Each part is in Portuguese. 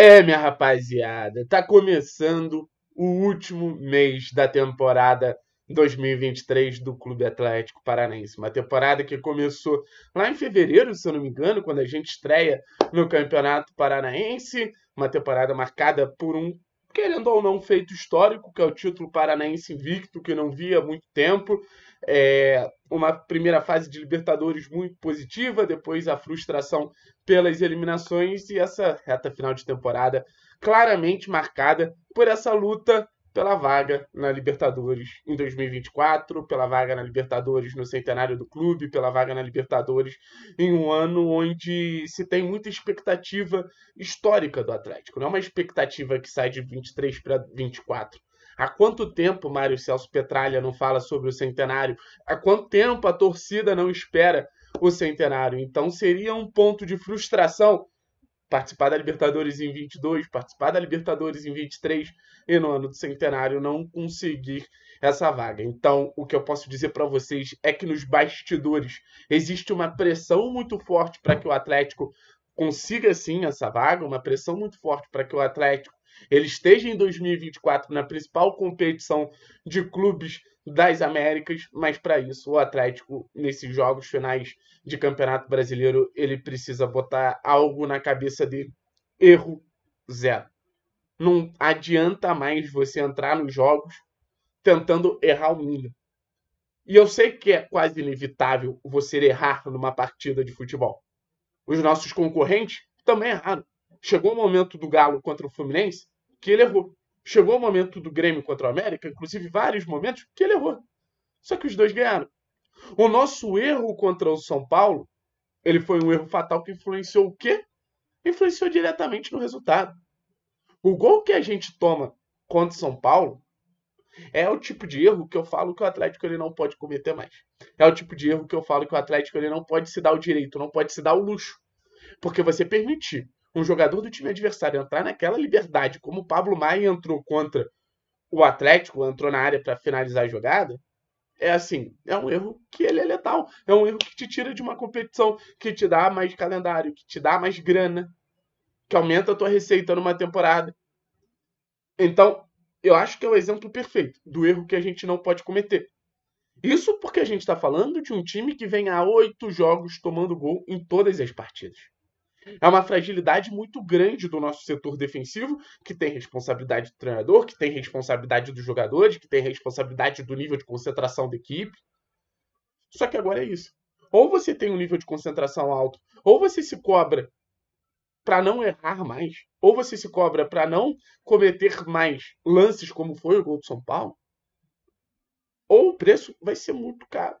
É, minha rapaziada, tá começando o último mês da temporada 2023 do Clube Atlético Paranaense. Uma temporada que começou lá em fevereiro, se eu não me engano, quando a gente estreia no Campeonato Paranaense. Uma temporada marcada por um querendo ou não, feito histórico, que é o título paranaense invicto, que não via há muito tempo. É uma primeira fase de Libertadores muito positiva, depois a frustração pelas eliminações e essa reta final de temporada claramente marcada por essa luta pela vaga na Libertadores em 2024, pela vaga na Libertadores no centenário do clube, pela vaga na Libertadores em um ano onde se tem muita expectativa histórica do Atlético. Não é uma expectativa que sai de 23 para 24. Há quanto tempo Mário Celso Petralha não fala sobre o centenário? Há quanto tempo a torcida não espera o centenário? Então seria um ponto de frustração participar da Libertadores em 22, participar da Libertadores em 23 e no ano do centenário não conseguir essa vaga. Então, o que eu posso dizer para vocês é que nos bastidores existe uma pressão muito forte para que o Atlético consiga sim essa vaga, uma pressão muito forte para que o Atlético ele esteja em 2024 na principal competição de clubes das Américas, mas para isso o Atlético, nesses jogos finais de Campeonato Brasileiro, ele precisa botar algo na cabeça dele. Erro zero. Não adianta mais você entrar nos jogos tentando errar o mínimo. E eu sei que é quase inevitável você errar numa partida de futebol. Os nossos concorrentes também erraram. Chegou o momento do Galo contra o Fluminense que ele errou. Chegou o momento do Grêmio contra o América, inclusive vários momentos que ele errou. Só que os dois ganharam. O nosso erro contra o São Paulo, ele foi um erro fatal que influenciou o quê? Influenciou diretamente no resultado. O gol que a gente toma contra o São Paulo é o tipo de erro que eu falo que o Atlético ele não pode cometer mais. É o tipo de erro que eu falo que o Atlético ele não pode se dar o direito, não pode se dar o luxo. Porque você permitir um jogador do time adversário entrar naquela liberdade, como o Pablo Maia entrou contra o Atlético, entrou na área para finalizar a jogada, é assim, é um erro que ele é letal. É um erro que te tira de uma competição, que te dá mais calendário, que te dá mais grana, que aumenta a tua receita numa temporada. Então, eu acho que é o exemplo perfeito do erro que a gente não pode cometer. Isso porque a gente está falando de um time que vem a oito jogos tomando gol em todas as partidas. É uma fragilidade muito grande do nosso setor defensivo, que tem responsabilidade do treinador, que tem responsabilidade dos jogadores, que tem responsabilidade do nível de concentração da equipe. Só que agora é isso. Ou você tem um nível de concentração alto, ou você se cobra para não errar mais, ou você se cobra para não cometer mais lances como foi o gol do São Paulo, ou o preço vai ser muito caro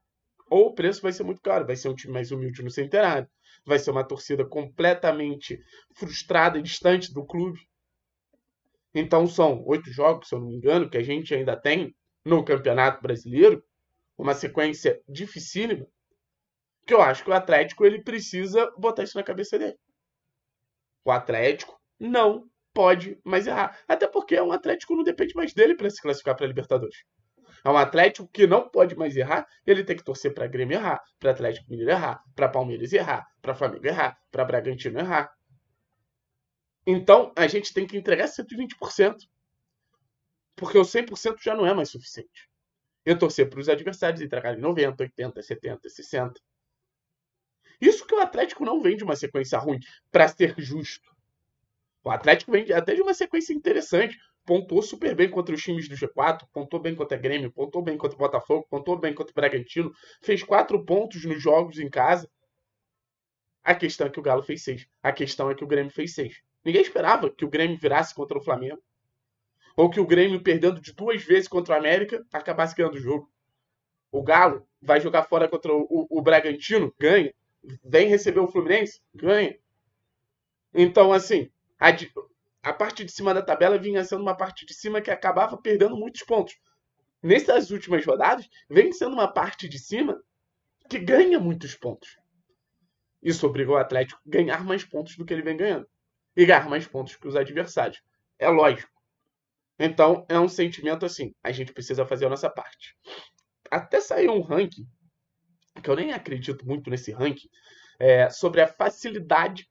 ou o preço vai ser muito caro. Vai ser um time mais humilde no centenário. Vai ser uma torcida completamente frustrada e distante do clube. Então são oito jogos, se eu não me engano, que a gente ainda tem no Campeonato Brasileiro. Uma sequência dificílima. Que eu acho que o Atlético ele precisa botar isso na cabeça dele. O Atlético não pode mais errar. Até porque o Atlético não depende mais dele para se classificar para a Libertadores. Um Atlético que não pode mais errar, ele tem que torcer para Grêmio errar, para Atlético Mineiro errar, para Palmeiras errar, para Flamengo errar, para Bragantino errar. Então, a gente tem que entregar 120%. Porque o 100% já não é mais suficiente. Eu torcer para os adversários entregarem 90, 80, 70, 60. Isso que o Atlético não vem de uma sequência ruim, para ser justo. O Atlético vem até de uma sequência interessante pontuou super bem contra os times do G4, pontuou bem contra o Grêmio, pontuou bem contra o Botafogo, pontuou bem contra o Bragantino, fez quatro pontos nos jogos em casa. A questão é que o Galo fez seis. A questão é que o Grêmio fez seis. Ninguém esperava que o Grêmio virasse contra o Flamengo. Ou que o Grêmio, perdendo de duas vezes contra o América, acabasse ganhando o jogo. O Galo vai jogar fora contra o, o, o Bragantino, ganha. Vem receber o Fluminense, ganha. Então, assim, a parte de cima da tabela vinha sendo uma parte de cima que acabava perdendo muitos pontos. Nessas últimas rodadas, vem sendo uma parte de cima que ganha muitos pontos. Isso obrigou o Atlético a ganhar mais pontos do que ele vem ganhando. E ganhar mais pontos que os adversários. É lógico. Então, é um sentimento assim. A gente precisa fazer a nossa parte. Até saiu um ranking, que eu nem acredito muito nesse ranking, é, sobre a facilidade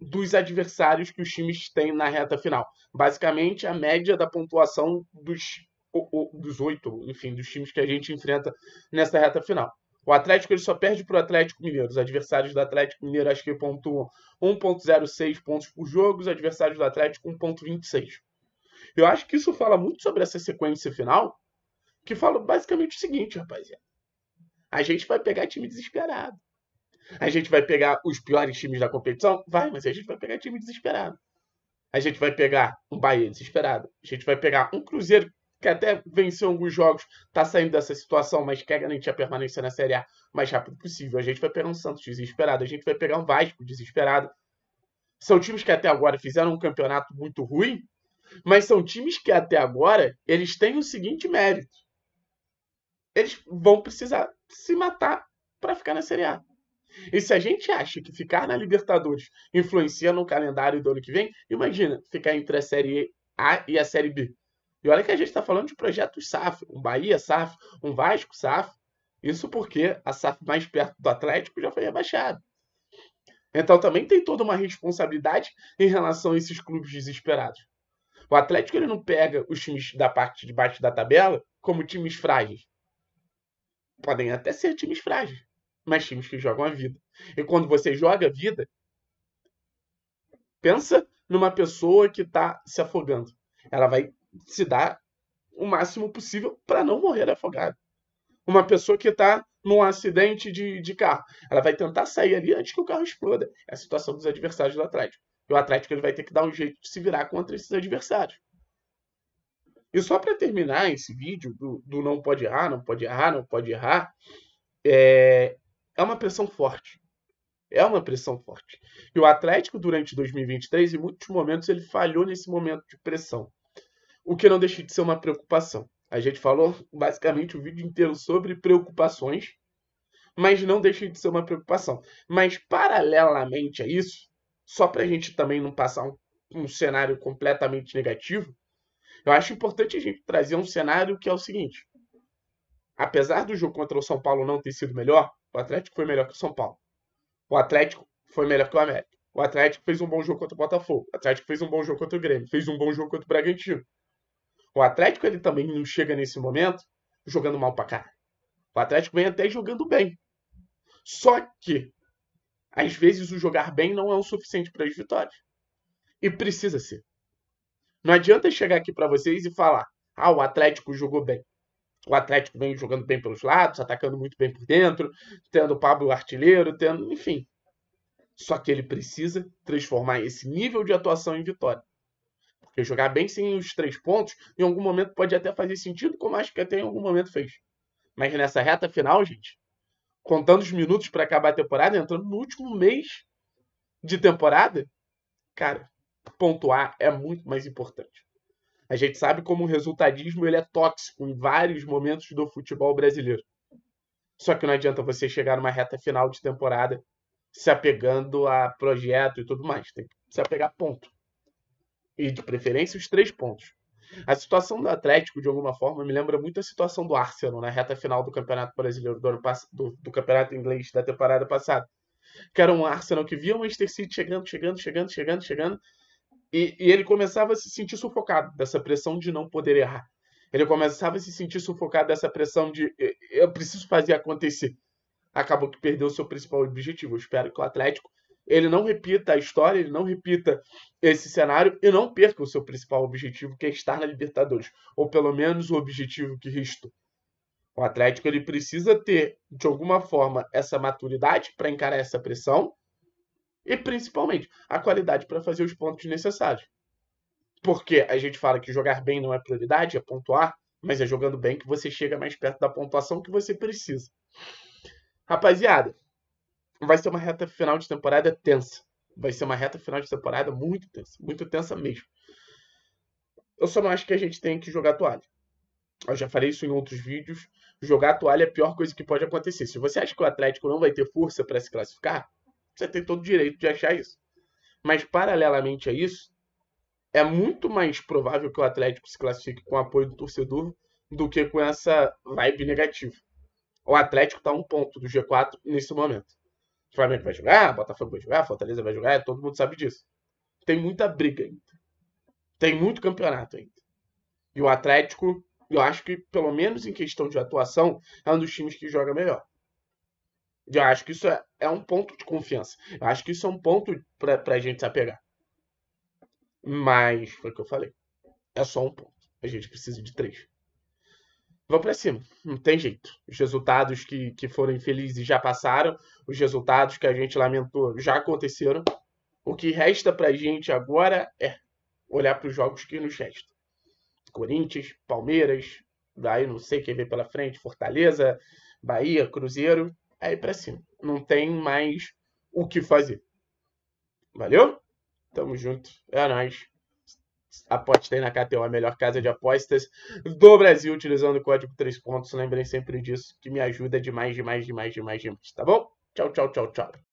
dos adversários que os times têm na reta final. Basicamente, a média da pontuação dos, dos oito, enfim, dos times que a gente enfrenta nessa reta final. O Atlético ele só perde para o Atlético Mineiro. Os adversários do Atlético Mineiro acho que pontuam 1.06 pontos por jogo, os adversários do Atlético 1.26. Eu acho que isso fala muito sobre essa sequência final, que fala basicamente o seguinte, rapaziada. A gente vai pegar time desesperado. A gente vai pegar os piores times da competição? Vai, mas a gente vai pegar time desesperado. A gente vai pegar um Bahia desesperado. A gente vai pegar um Cruzeiro que até venceu alguns jogos, tá saindo dessa situação, mas quer garantir a permanência na Série A o mais rápido possível. A gente vai pegar um Santos desesperado, a gente vai pegar um Vasco desesperado. São times que até agora fizeram um campeonato muito ruim, mas são times que até agora eles têm o seguinte mérito: eles vão precisar se matar para ficar na Série A. E se a gente acha que ficar na Libertadores influencia no calendário do ano que vem, imagina ficar entre a Série A e a Série B. E olha que a gente está falando de projetos SAF, um Bahia SAF, um Vasco SAF. Isso porque a SAF mais perto do Atlético já foi rebaixada. Então também tem toda uma responsabilidade em relação a esses clubes desesperados. O Atlético ele não pega os times da parte de baixo da tabela como times frágeis. Podem até ser times frágeis mas times que jogam a vida. E quando você joga a vida, pensa numa pessoa que está se afogando. Ela vai se dar o máximo possível para não morrer afogada. Uma pessoa que está num acidente de, de carro, ela vai tentar sair ali antes que o carro exploda. É a situação dos adversários do Atlético. E o Atlético ele vai ter que dar um jeito de se virar contra esses adversários. E só para terminar esse vídeo do, do não pode errar, não pode errar, não pode errar, é, é uma pressão forte. É uma pressão forte. E o Atlético, durante 2023, em muitos momentos, ele falhou nesse momento de pressão. O que não deixa de ser uma preocupação. A gente falou basicamente o vídeo inteiro sobre preocupações, mas não deixa de ser uma preocupação. Mas, paralelamente a isso, só para a gente também não passar um, um cenário completamente negativo, eu acho importante a gente trazer um cenário que é o seguinte: apesar do jogo contra o São Paulo não ter sido melhor, o Atlético foi melhor que o São Paulo. O Atlético foi melhor que o América. O Atlético fez um bom jogo contra o Botafogo. O Atlético fez um bom jogo contra o Grêmio. Fez um bom jogo contra o Bragantino. O Atlético ele também não chega nesse momento jogando mal pra cá. O Atlético vem até jogando bem. Só que, às vezes, o jogar bem não é o suficiente para as vitórias. E precisa ser. Não adianta chegar aqui para vocês e falar: ah, o Atlético jogou bem. O Atlético vem jogando bem pelos lados, atacando muito bem por dentro, tendo o Pablo artilheiro, tendo, enfim. Só que ele precisa transformar esse nível de atuação em vitória. Porque jogar bem sem os três pontos, em algum momento pode até fazer sentido, como acho que até em algum momento fez. Mas nessa reta final, gente, contando os minutos para acabar a temporada, entrando no último mês de temporada, cara, pontuar é muito mais importante. A gente sabe como o resultadismo ele é tóxico em vários momentos do futebol brasileiro. Só que não adianta você chegar numa reta final de temporada se apegando a projeto e tudo mais. Tem que se apegar ponto. E de preferência os três pontos. A situação do Atlético, de alguma forma, me lembra muito a situação do Arsenal na reta final do Campeonato Brasileiro do, ano pass... do, do Campeonato Inglês da temporada passada. Que era um Arsenal que via o Manchester City chegando, chegando, chegando, chegando, chegando, e, e ele começava a se sentir sufocado dessa pressão de não poder errar. Ele começava a se sentir sufocado dessa pressão de eu preciso fazer acontecer. Acabou que perdeu o seu principal objetivo. Eu espero que o Atlético ele não repita a história, ele não repita esse cenário e não perca o seu principal objetivo, que é estar na Libertadores, ou pelo menos o objetivo que restou. O Atlético ele precisa ter, de alguma forma, essa maturidade para encarar essa pressão e principalmente, a qualidade para fazer os pontos necessários. Porque a gente fala que jogar bem não é prioridade, é pontuar, mas é jogando bem que você chega mais perto da pontuação que você precisa. Rapaziada, vai ser uma reta final de temporada tensa. Vai ser uma reta final de temporada muito tensa, muito tensa mesmo. Eu só não acho que a gente tem que jogar toalha. Eu já falei isso em outros vídeos. Jogar toalha é a pior coisa que pode acontecer. Se você acha que o Atlético não vai ter força para se classificar, você tem todo o direito de achar isso. Mas, paralelamente a isso, é muito mais provável que o Atlético se classifique com o apoio do torcedor do que com essa vibe negativa. O Atlético está um ponto do G4 nesse momento. O Flamengo vai jogar, Botafogo vai jogar, Fortaleza vai jogar, todo mundo sabe disso. Tem muita briga ainda. Tem muito campeonato ainda. E o Atlético, eu acho que, pelo menos em questão de atuação, é um dos times que joga melhor. Eu acho que isso é, é um ponto de confiança. Eu acho que isso é um ponto pra, pra gente se apegar. Mas foi o que eu falei. É só um ponto. A gente precisa de três. Vamos para cima. Não tem jeito. Os resultados que, que foram infelizes já passaram. Os resultados que a gente lamentou já aconteceram. O que resta para a gente agora é olhar para os jogos que nos restam. Corinthians, Palmeiras, daí não sei quem vem pela frente, Fortaleza, Bahia, Cruzeiro é ir para cima. Não tem mais o que fazer. Valeu? Tamo junto. É nóis. Aposte aí na KTO, a melhor casa de apostas do Brasil, utilizando o código 3 pontos. Lembrem sempre disso, que me ajuda demais, demais, demais, demais, demais. Tá bom? Tchau, tchau, tchau, tchau.